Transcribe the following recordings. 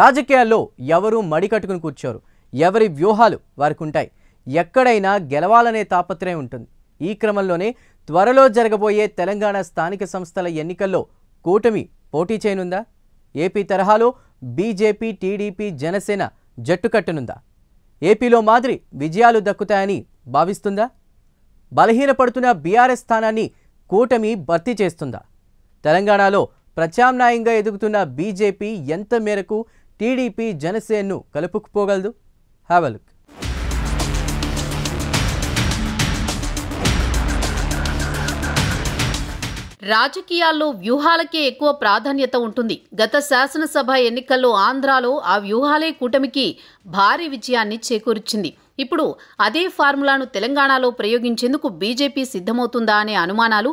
రాజకీయాల్లో ఎవరూ మడికట్టుకుని కూర్చోరు ఎవరి వ్యూహాలు వారికి ఉంటాయి ఎక్కడైనా గెలవాలనే తాపత్రయం ఉంటుంది ఈ క్రమంలోనే త్వరలో జరగబోయే తెలంగాణ స్థానిక సంస్థల ఎన్నికల్లో కూటమి పోటీ చేయనుందా ఏపీ తరహాలో బీజేపీ టీడీపీ జనసేన జట్టు కట్టనుందా ఏపీలో మాదిరి విజయాలు దక్కుతాయని భావిస్తుందా బలహీనపడుతున్న బీఆర్ఎస్ స్థానాన్ని కూటమి భర్తీ చేస్తుందా తెలంగాణలో ప్రత్యామ్నాయంగా ఎదుగుతున్న బీజేపీ ఎంత మేరకు టీడీపీ జనసేనను కలుపుకుపోగలదు హ్యావ్ రాజకీయాల్లో వ్యూహాలకే ఎక్కువ ప్రాధాన్యత ఉంటుంది గత శాసనసభ ఎన్నికల్లో ఆంధ్రాలో ఆ వ్యూహాలే కూటమికి భారీ విజయాన్ని చేకూర్చింది ఇప్పుడు అదే ఫార్ములాను తెలంగాణలో ప్రయోగించేందుకు బీజేపీ సిద్ధమవుతుందా అనే అనుమానాలు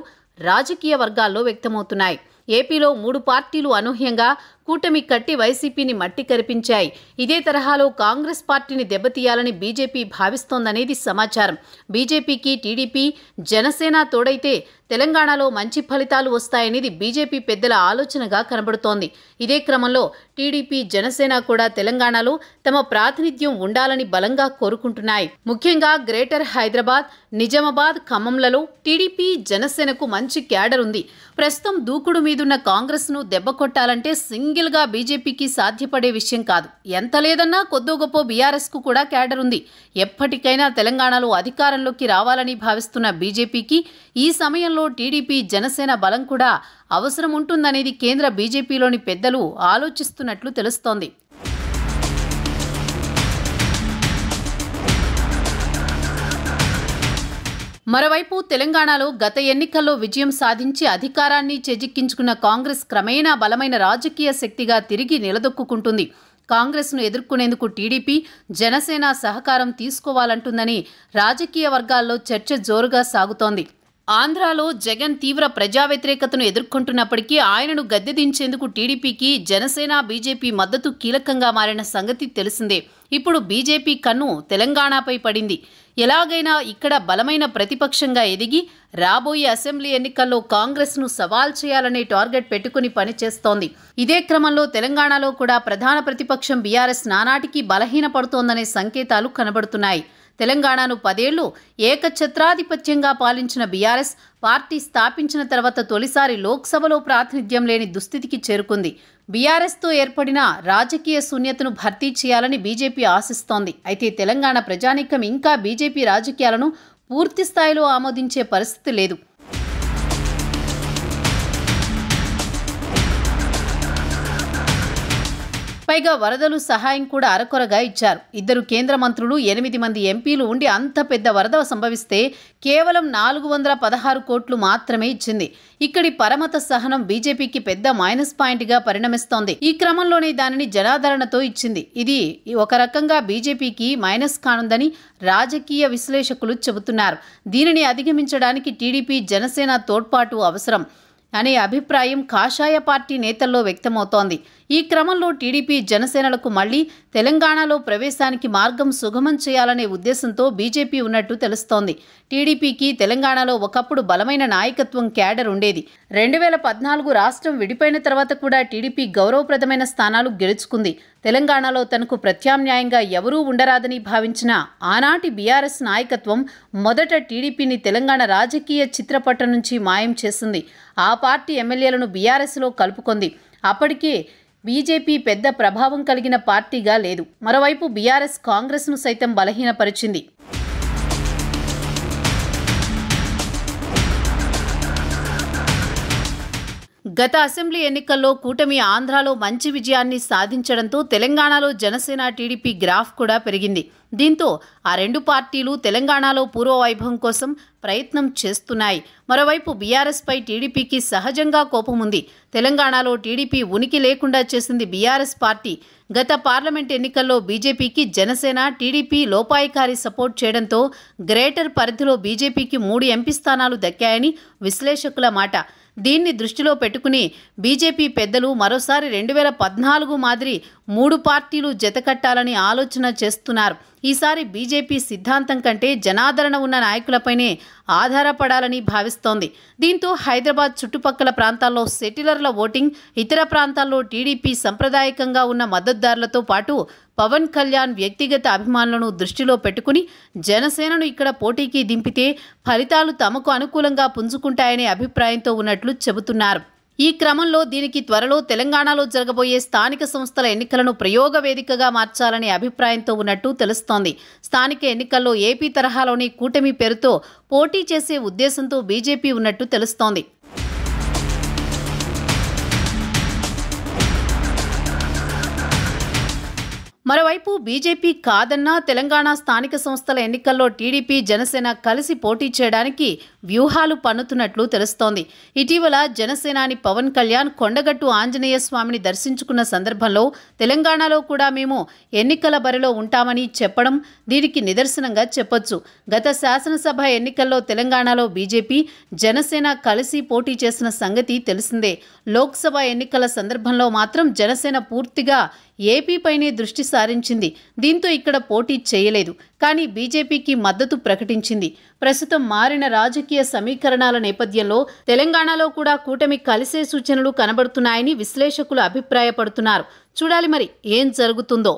రాజకీయ వర్గాల్లో వ్యక్తమవుతున్నాయి ఏపీలో మూడు పార్టీలు అనూహ్యంగా కూటమి కట్టి వైసీపీని మట్టి కరిపించాయి ఇదే తరహాలో కాంగ్రెస్ పార్టీని దెబ్బతీయాలని బీజేపీ భావిస్తోందనేది సమాచారం బీజేపీకి టీడీపీ జనసేన తోడైతే తెలంగాణలో మంచి ఫలితాలు వస్తాయనేది బీజేపీ పెద్దల ఆలోచనగా కనబడుతోంది ఇదే క్రమంలో టీడీపీ జనసేన కూడా తెలంగాణలో తమ ప్రాతినిధ్యం ఉండాలని బలంగా కోరుకుంటున్నాయి ముఖ్యంగా గ్రేటర్ హైదరాబాద్ నిజామాబాద్ ఖమ్మంలలో టీడీపీ జనసేనకు మంచి క్యాడర్ ఉంది ప్రస్తుతం దూకుడు మీదున్న కాంగ్రెస్ను సింగిల్ సింగిల్గా బీజేపీకి సాధ్యపడే విషయం కాదు ఎంత లేదన్నా కొద్దో గొప్ప బీఆర్ఎస్కు కూడా క్యాడర్ ఉంది ఎప్పటికైనా తెలంగాణలో అధికారంలోకి రావాలని భావిస్తున్న బీజేపీకి ఈ సమయంలో స్థాయిలో టీడీపీ జనసేన బలం కూడా అవసరం ఉంటుందనేది కేంద్ర బీజేపీలోని పెద్దలు ఆలోచిస్తున్నట్లు తెలుస్తోంది మరోవైపు తెలంగాణలో గత ఎన్నికల్లో విజయం సాధించి అధికారాన్ని చేజిక్కించుకున్న కాంగ్రెస్ క్రమేణా బలమైన రాజకీయ శక్తిగా తిరిగి నిలదొక్కుంటుంది కాంగ్రెస్ను ఎదుర్కొనేందుకు టీడీపీ జనసేన సహకారం తీసుకోవాలంటుందని రాజకీయ వర్గాల్లో చర్చ జోరుగా సాగుతోంది ఆంధ్రాలో జగన్ తీవ్ర ప్రజా వ్యతిరేకతను ఎదుర్కొంటున్నప్పటికీ ఆయనను గద్దెదించేందుకు టీడీపీకి జనసేన బీజేపీ మద్దతు కీలకంగా మారిన సంగతి తెలిసిందే ఇప్పుడు బీజేపీ కన్ను తెలంగాణపై పడింది ఎలాగైనా ఇక్కడ బలమైన ప్రతిపక్షంగా ఎదిగి రాబోయే అసెంబ్లీ ఎన్నికల్లో కాంగ్రెస్ను సవాల్ చేయాలనే టార్గెట్ పెట్టుకుని పనిచేస్తోంది ఇదే క్రమంలో తెలంగాణలో కూడా ప్రధాన ప్రతిపక్షం బీఆర్ఎస్ నానాటికి బలహీనపడుతోందనే సంకేతాలు కనబడుతున్నాయి తెలంగాణను పదేళ్లు ఏకఛత్రాధిపత్యంగా పాలించిన బీఆర్ఎస్ పార్టీ స్థాపించిన తర్వాత తొలిసారి లోక్సభలో ప్రాతినిధ్యం లేని దుస్థితికి చేరుకుంది బీఆర్ఎస్తో ఏర్పడిన రాజకీయ శూన్యతను భర్తీ చేయాలని బీజేపీ ఆశిస్తోంది అయితే తెలంగాణ ప్రజానీకం ఇంకా బీజేపీ రాజకీయాలను పూర్తి స్థాయిలో ఆమోదించే పరిస్థితి లేదు పైగా వరదలు సహాయం కూడా అరకొరగా ఇచ్చారు ఇద్దరు కేంద్ర మంత్రులు ఎనిమిది మంది ఎంపీలు ఉండి అంత పెద్ద వరద సంభవిస్తే కేవలం నాలుగు వందల పదహారు కోట్లు మాత్రమే ఇచ్చింది ఇక్కడి పరమత సహనం బీజేపీకి పెద్ద మైనస్ పాయింట్గా పరిణమిస్తోంది ఈ క్రమంలోనే దానిని జనాదరణతో ఇచ్చింది ఇది ఒక రకంగా బీజేపీకి మైనస్ కానుందని రాజకీయ విశ్లేషకులు చెబుతున్నారు దీనిని అధిగమించడానికి టీడీపీ జనసేన తోడ్పాటు అవసరం అనే అభిప్రాయం కాషాయ పార్టీ నేతల్లో వ్యక్తమవుతోంది ఈ క్రమంలో టీడీపీ జనసేనలకు మళ్లీ తెలంగాణలో ప్రవేశానికి మార్గం సుగమం చేయాలనే ఉద్దేశంతో బీజేపీ ఉన్నట్టు తెలుస్తోంది టీడీపీకి తెలంగాణలో ఒకప్పుడు బలమైన నాయకత్వం క్యాడర్ ఉండేది రెండు వేల పద్నాలుగు రాష్ట్రం విడిపోయిన తర్వాత కూడా టీడీపీ గౌరవప్రదమైన స్థానాలు గెలుచుకుంది తెలంగాణలో తనకు ప్రత్యామ్నాయంగా ఎవరూ ఉండరాదని భావించిన ఆనాటి బీఆర్ఎస్ నాయకత్వం మొదట టీడీపీని తెలంగాణ రాజకీయ చిత్రపటం నుంచి మాయం చేసింది ఆ పార్టీ ఎమ్మెల్యేలను బీఆర్ఎస్లో కలుపుకుంది అప్పటికే బీజేపీ పెద్ద ప్రభావం కలిగిన పార్టీగా లేదు మరోవైపు బీఆర్ఎస్ కాంగ్రెస్ను సైతం బలహీనపరిచింది గత అసెంబ్లీ ఎన్నికల్లో కూటమి ఆంధ్రాలో మంచి విజయాన్ని సాధించడంతో తెలంగాణలో జనసేన టీడీపీ గ్రాఫ్ కూడా పెరిగింది దీంతో ఆ రెండు పార్టీలు తెలంగాణలో పూర్వవైభవం కోసం ప్రయత్నం చేస్తున్నాయి మరోవైపు బీఆర్ఎస్పై టీడీపీకి సహజంగా కోపం ఉంది తెలంగాణలో టీడీపీ ఉనికి లేకుండా చేసింది బీఆర్ఎస్ పార్టీ గత పార్లమెంట్ ఎన్నికల్లో బీజేపీకి జనసేన టీడీపీ లోపాయికారి సపోర్ట్ చేయడంతో గ్రేటర్ పరిధిలో బీజేపీకి మూడు ఎంపీ స్థానాలు దక్కాయని విశ్లేషకుల మాట దీన్ని దృష్టిలో పెట్టుకుని బీజేపీ పెద్దలు మరోసారి రెండు వేల పద్నాలుగు మాదిరి మూడు పార్టీలు జతకట్టాలని ఆలోచన చేస్తున్నారు ఈసారి బీజేపీ సిద్ధాంతం కంటే జనాదరణ ఉన్న నాయకులపైనే ఆధారపడాలని భావిస్తోంది దీంతో హైదరాబాద్ చుట్టుపక్కల ప్రాంతాల్లో సెటిలర్ల ఓటింగ్ ఇతర ప్రాంతాల్లో టీడీపీ సంప్రదాయకంగా ఉన్న మద్దతుదారులతో పాటు పవన్ కళ్యాణ్ వ్యక్తిగత అభిమానులను దృష్టిలో పెట్టుకుని జనసేనను ఇక్కడ పోటీకి దింపితే ఫలితాలు తమకు అనుకూలంగా పుంజుకుంటాయనే అభిప్రాయంతో ఉన్నట్లు చెబుతున్నారు ఈ క్రమంలో దీనికి త్వరలో తెలంగాణలో జరగబోయే స్థానిక సంస్థల ఎన్నికలను ప్రయోగ వేదికగా మార్చాలనే అభిప్రాయంతో ఉన్నట్టు తెలుస్తోంది స్థానిక ఎన్నికల్లో ఏపీ తరహాలోని కూటమి పేరుతో పోటీ చేసే ఉద్దేశంతో బీజేపీ ఉన్నట్టు తెలుస్తోంది మరోవైపు బీజేపీ కాదన్నా తెలంగాణ స్థానిక సంస్థల ఎన్నికల్లో టీడీపీ జనసేన కలిసి పోటీ చేయడానికి వ్యూహాలు పన్నుతున్నట్లు తెలుస్తోంది ఇటీవల జనసేనాని పవన్ కళ్యాణ్ కొండగట్టు ఆంజనేయ స్వామిని దర్శించుకున్న సందర్భంలో తెలంగాణలో కూడా మేము ఎన్నికల బరిలో ఉంటామని చెప్పడం దీనికి నిదర్శనంగా చెప్పొచ్చు గత శాసనసభ ఎన్నికల్లో తెలంగాణలో బీజేపీ జనసేన కలిసి పోటీ చేసిన సంగతి తెలిసిందే లోక్సభ ఎన్నికల సందర్భంలో మాత్రం జనసేన పూర్తిగా ఏపీపైనే దృష్టి సారించింది దీంతో ఇక్కడ పోటీ చేయలేదు కానీ బీజేపీకి మద్దతు ప్రకటించింది ప్రస్తుతం మారిన రాజకీయ సమీకరణాల నేపథ్యంలో తెలంగాణలో కూడా కూటమి కలిసే సూచనలు కనబడుతున్నాయని విశ్లేషకులు అభిప్రాయపడుతున్నారు చూడాలి మరి ఏం జరుగుతుందో